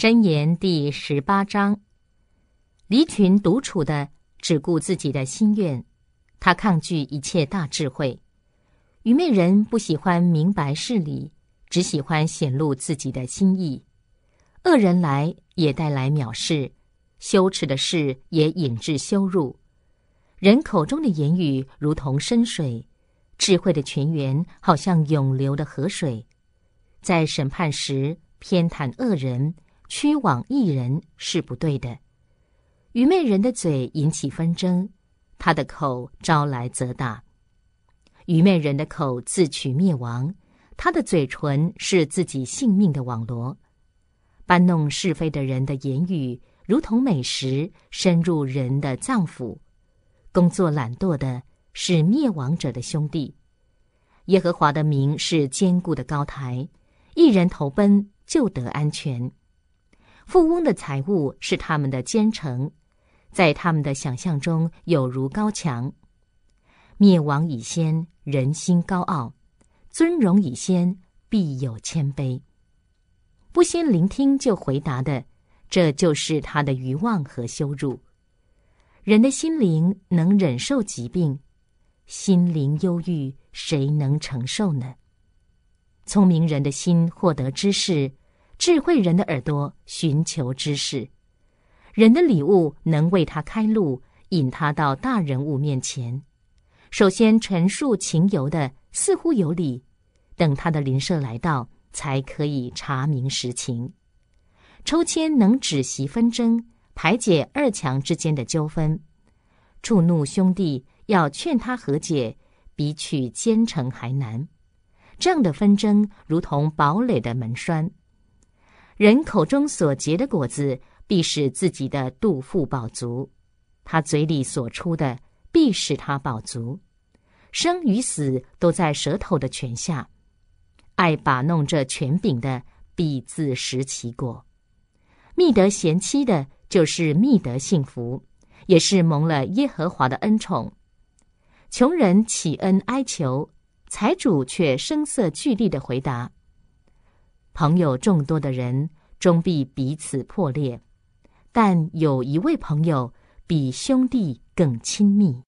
真言第十八章：离群独处的，只顾自己的心愿；他抗拒一切大智慧。愚昧人不喜欢明白事理，只喜欢显露自己的心意。恶人来也带来藐视，羞耻的事也引致羞辱。人口中的言语如同深水，智慧的泉源好像涌流的河水。在审判时偏袒恶人。屈枉一人是不对的，愚昧人的嘴引起纷争，他的口招来责打；愚昧人的口自取灭亡，他的嘴唇是自己性命的网罗。搬弄是非的人的言语如同美食深入人的脏腑，工作懒惰的是灭亡者的兄弟。耶和华的名是坚固的高台，一人投奔就得安全。富翁的财物是他们的坚城，在他们的想象中有如高墙。灭亡以先，人心高傲；尊荣以先，必有谦卑。不先聆听就回答的，这就是他的愚妄和羞辱。人的心灵能忍受疾病，心灵忧郁，谁能承受呢？聪明人的心获得知识。智慧人的耳朵寻求知识，人的礼物能为他开路，引他到大人物面前。首先陈述情由的似乎有理，等他的邻舍来到，才可以查明实情。抽签能止息纷争，排解二强之间的纠纷。触怒兄弟要劝他和解，比取奸臣还难。这样的纷争如同堡垒的门栓，人口中所结的果子，必使自己的肚腹饱足；他嘴里所出的，必使他饱足。生与死都在舌头的权下，爱把弄这权柄的，必自食其果。觅得贤妻的，就是觅得幸福，也是蒙了耶和华的恩宠。穷人乞恩哀求，财主却声色俱厉地回答。朋友众多的人终必彼此破裂，但有一位朋友比兄弟更亲密。